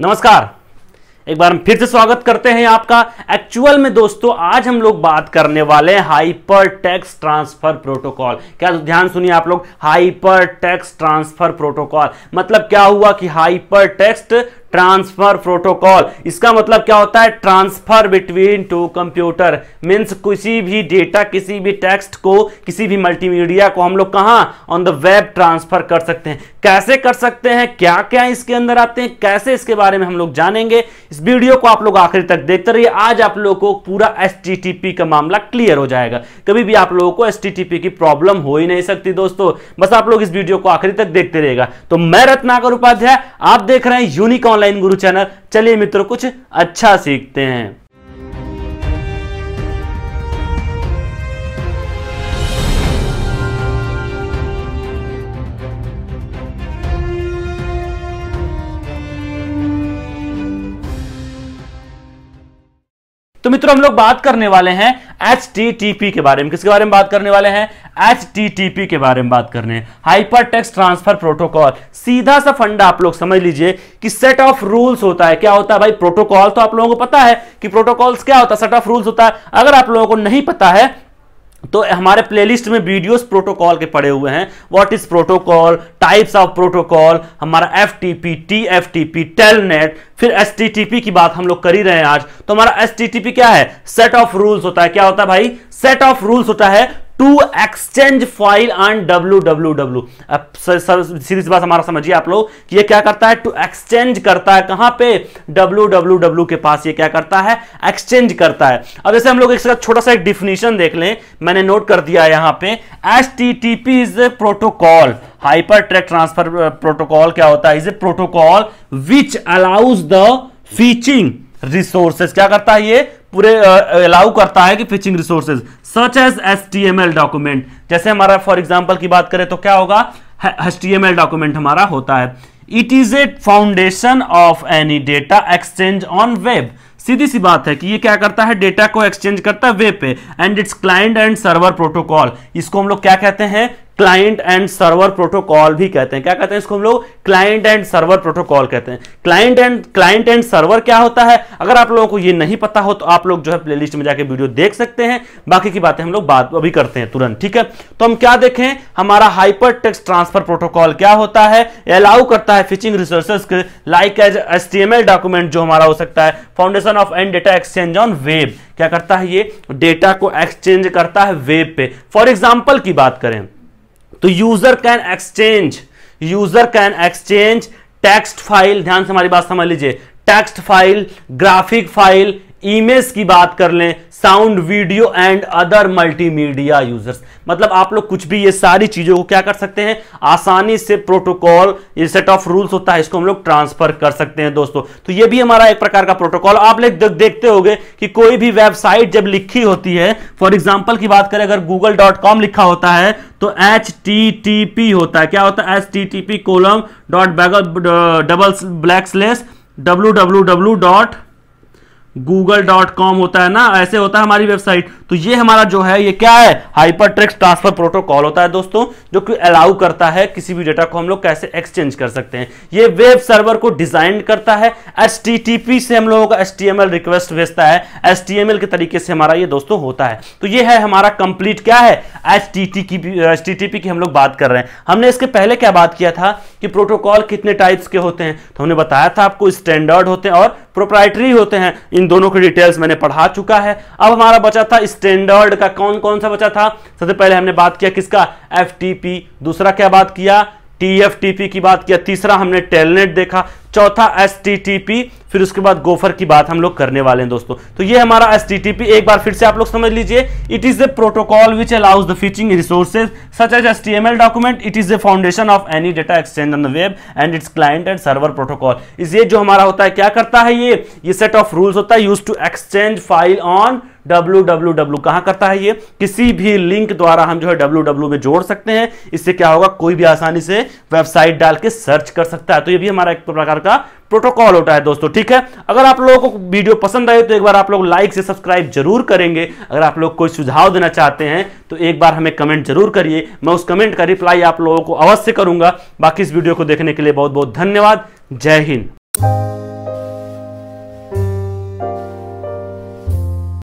नमस्कार एक बार हम फिर से स्वागत करते हैं आपका एक्चुअल में दोस्तों आज हम लोग बात करने वाले हैं हाइपर टैक्स ट्रांसफर प्रोटोकॉल क्या तो ध्यान सुनिए आप लोग हाइपर टैक्स ट्रांसफर प्रोटोकॉल मतलब क्या हुआ कि हाइपर टेक्स्ट ट्रांसफर प्रोटोकॉल इसका मतलब क्या होता है transfer between two computer means किसी भी डेटा किसी भी टेक्स्ट को किसी भी मल्टीमीडिया को हम लोग कहाँ ऑन द वेब ट्रांसफर कर सकते हैं कैसे कर सकते हैं क्या क्या इसके अंदर आते हैं कैसे इसके बारे में हम लोग जानेंगे इस वीडियो को आप लोग आखिर तक देखते रहिए आज आप लोगों को पूरा एस का मामला क्लियर हो जाएगा कभी भी आप लोगों को एस की प्रॉब्लम हो ही नहीं सकती दोस्तों बस आप लोग इस वीडियो को आखिरी तक देखते रहेगा तो मैं रत्नाकर उपाध्याय आप देख रहे हैं यूनिकॉन ऑनलाइन गुरु चैनल चलिए मित्रों कुछ अच्छा सीखते हैं तो मित्रों हम लोग बात करने वाले हैं एच के बारे में किसके बारे में बात करने वाले हैं एच के बारे में बात करने हाइपर टेक्स ट्रांसफर प्रोटोकॉल सीधा सा फंडा आप लोग समझ लीजिए कि सेट ऑफ रूल्स होता है क्या होता है भाई प्रोटोकॉल तो आप लोगों को पता है कि प्रोटोकॉल्स क्या होता है सेट ऑफ रूल्स होता है अगर आप लोगों को नहीं पता है तो हमारे प्लेलिस्ट में वीडियोस प्रोटोकॉल के पड़े हुए हैं what is protocol types of protocol हमारा F T P T F T P telnet फिर एस टी टी पी की बात हम लोग कर ही रहे हैं आज तो हमारा एस टी टी पी क्या है सेट ऑफ रूल्स होता है क्या होता है भाई सेट ऑफ रूल्स होता है to exchange file on W W W अब सीधी बात हमारा समझिए आप लोग कि ये क्या करता है टू एक्सचेंज करता है कहां पे डब्ल्यू डब्ल्यू डब्ल्यू के पास ये क्या करता है एक्सचेंज करता है अब जैसे हम लोग एक छोटा सा एक डिफिनीशन देख लें मैंने नोट कर दिया यहां पे S T T P is a protocol hyper track transfer protocol क्या होता है is a protocol which allows the fetching resources क्या करता है ये पूरे अलाउ करता है कि fetching resources such as S T M L document जैसे हमारा फॉर एग्जाम्पल की बात करें तो क्या होगा S T M L document हमारा होता है it is a foundation of any data exchange on web सीधी सी बात है कि ये क्या करता है डेटा को एक्सचेंज करता है वेब पे and it's client and server protocol इसको हम लोग क्या कहते हैं क्लाइंट एंड सर्वर प्रोटोकॉल भी कहते हैं क्या कहते हैं इसको हम लोग क्लाइंट एंड सर्वर प्रोटोकॉल कहते हैं client and client and server क्या होता है अगर आप लोगों को ये नहीं पता हो तो आप लोग जो है प्लेलिस्ट में जाके वीडियो देख सकते हैं बाकी की बातें हम लोग बात अभी करते हैं तुरंत ठीक है तो हम क्या देखें हमारा हाइपर टेक्स ट्रांसफर प्रोटोकॉल क्या होता है अलाउ करता है fetching resources like as S document जो हमारा हो सकता है foundation of and data exchange on web क्या करता है ये डेटा को एक्सचेंज करता है वेब पे फॉर एग्जाम्पल की बात करें तो user can exchange user can exchange text file ध्यान से हमारी बात समझ लीजिए text file graphic file image की बात कर लें sound video and other multimedia users मतलब आप लोग कुछ भी ये सारी चीजों को क्या कर सकते हैं आसानी से प्रोटोकॉल ये सेट ऑफ रूल्स होता है इसको हम लोग ट्रांसफर कर सकते हैं दोस्तों तो ये भी हमारा एक प्रकार का प्रोटोकॉल आप लोग देखते हो कि कोई भी वेबसाइट जब लिखी होती है फॉर एग्जाम्पल की बात करें अगर गूगल लिखा होता है तो एच होता है क्या होता है H T T P colon dot double back slash W W W dot Google dot com होता है ना ऐसे होता है हमारी वेबसाइट तो ये हमारा जो है ये क्या है हाइपर टेक्स्ट ट्रांसफर प्रोटोकॉल होता है दोस्तों जो कि अलाउ करता है किसी भी डेटा को हम लोग कैसे एक्सचेंज कर सकते हैं ये वेब सर्वर को डिजाइन करता है एस से हम लोगों का एस रिक्वेस्ट भेजता है एस के तरीके से हमारा ये दोस्तों होता है तो ये है हमारा कंप्लीट क्या है एस की एस की हम लोग बात कर रहे हैं हमने इसके पहले क्या बात किया था कि प्रोटोकॉल कितने टाइप्स के होते हैं तो हमने बताया था आपको स्टैंडर्ड होते हैं और प्रोप्राइटरी होते हैं इन दोनों के डिटेल्स मैंने पढ़ा चुका है अब हमारा बचा था इस स्टैंडर्ड का कौन कौन सा बचा था सबसे पहले हमने बात किया किसका एफ दूसरा क्या बात किया टी की बात किया तीसरा हमने टेलनेट देखा चौथा एस फिर उसके बाद गोफर की बात हम लोग करने वाले हैं दोस्तों तो ये हमारा एस एक बार फिर से आप लोग समझ लीजिए it is the protocol which allows the fetching resources such as S document it is the foundation of any data exchange on the web and it's client and server protocol ये जो हमारा होता है क्या करता है ये ये सेट ऑफ रूल्स होता है use to exchange file on W W W कहां करता है ये किसी भी लिंक द्वारा हम जो है डब्ल्यू डब्ल्यू में जोड़ सकते हैं इससे क्या होगा कोई भी आसानी से वेबसाइट डाल के सर्च कर सकता है तो ये भी हमारा एक प्रकार का प्रोटोकॉल होता है दोस्तों ठीक है अगर आप लोगों को वीडियो पसंद आए तो एक बार आप लोग लाइक से सब्सक्राइब जरूर करेंगे अगर आप लोग कोई सुझाव देना चाहते हैं तो एक बार हमें कमेंट जरूर करिए मैं उस कमेंट का रिप्लाई आप लोगों को अवश्य करूंगा बाकी इस वीडियो को देखने के लिए बहुत बहुत धन्यवाद जय हिंद